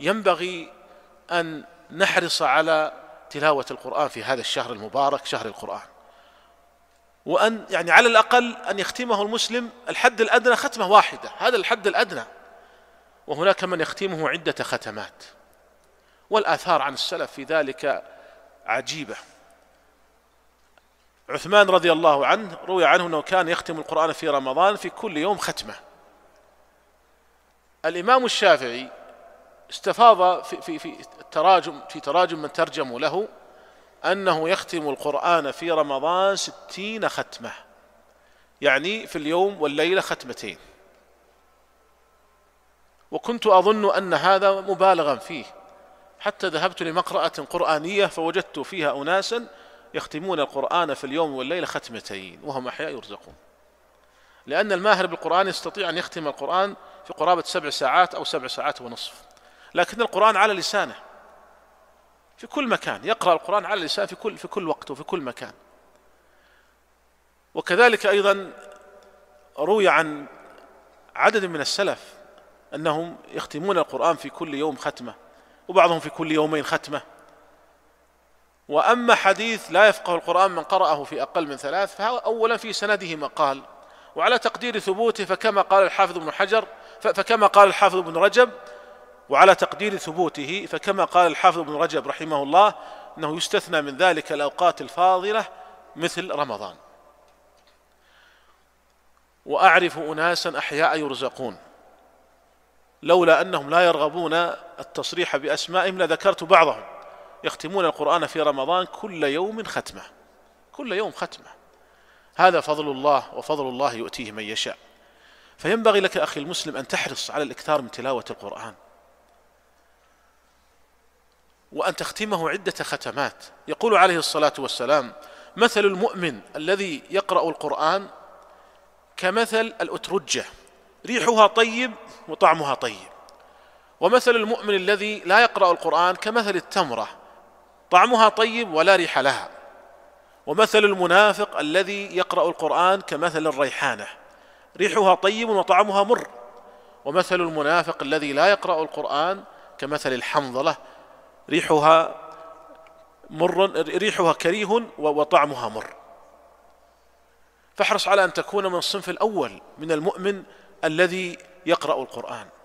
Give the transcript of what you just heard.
ينبغي أن نحرص على تلاوة القرآن في هذا الشهر المبارك شهر القرآن وأن يعني على الأقل أن يختمه المسلم الحد الأدنى ختمة واحدة هذا الحد الأدنى وهناك من يختمه عدة ختمات والآثار عن السلف في ذلك عجيبة عثمان رضي الله عنه روي عنه أنه كان يختم القرآن في رمضان في كل يوم ختمة الإمام الشافعي استفاض في في في التراجم في تراجم من ترجموا له أنه يختم القرآن في رمضان ستين ختمة يعني في اليوم والليلة ختمتين وكنت أظن أن هذا مبالغا فيه حتى ذهبت لمقرأة قرآنية فوجدت فيها أناسا يختمون القرآن في اليوم والليلة ختمتين وهم أحياء يرزقون لأن الماهر بالقرآن يستطيع أن يختم القرآن في قرابة سبع ساعات أو سبع ساعات ونصف لكن القرآن على لسانه في كل مكان يقرأ القرآن على لسانه في كل في كل وقت وفي كل مكان وكذلك أيضا روي عن عدد من السلف أنهم يختمون القرآن في كل يوم ختمة وبعضهم في كل يومين ختمة وأما حديث لا يفقه القرآن من قرأه في أقل من ثلاث فأولا في سنده مقال وعلى تقدير ثبوته فكما قال الحافظ ابن حجر فكما قال الحافظ ابن رجب وعلى تقدير ثبوته فكما قال الحافظ ابن رجب رحمه الله انه يستثنى من ذلك الاوقات الفاضله مثل رمضان واعرف اناسا احياء يرزقون لولا انهم لا يرغبون التصريح باسمائهم لذكرت بعضهم يختمون القران في رمضان كل يوم ختمه كل يوم ختمه هذا فضل الله وفضل الله يؤتيه من يشاء فينبغي لك اخي المسلم ان تحرص على الاكثار من تلاوه القران وأن تختمه عدة ختمات يقول عليه الصلاة والسلام مثل المؤمن الذي يقرأ القرآن كمثل الأترجة ريحها طيب وطعمها طيب ومثل المؤمن الذي لا يقرأ القرآن كمثل التمرة طعمها طيب ولا ريح لها ومثل المنافق الذي يقرأ القرآن كمثل الريحانة ريحها طيب وطعمها مر ومثل المنافق الذي لا يقرأ القرآن كمثل الحنظلة ريحها مر ريحها كريه وطعمها مر فاحرص على أن تكون من الصنف الأول من المؤمن الذي يقرأ القرآن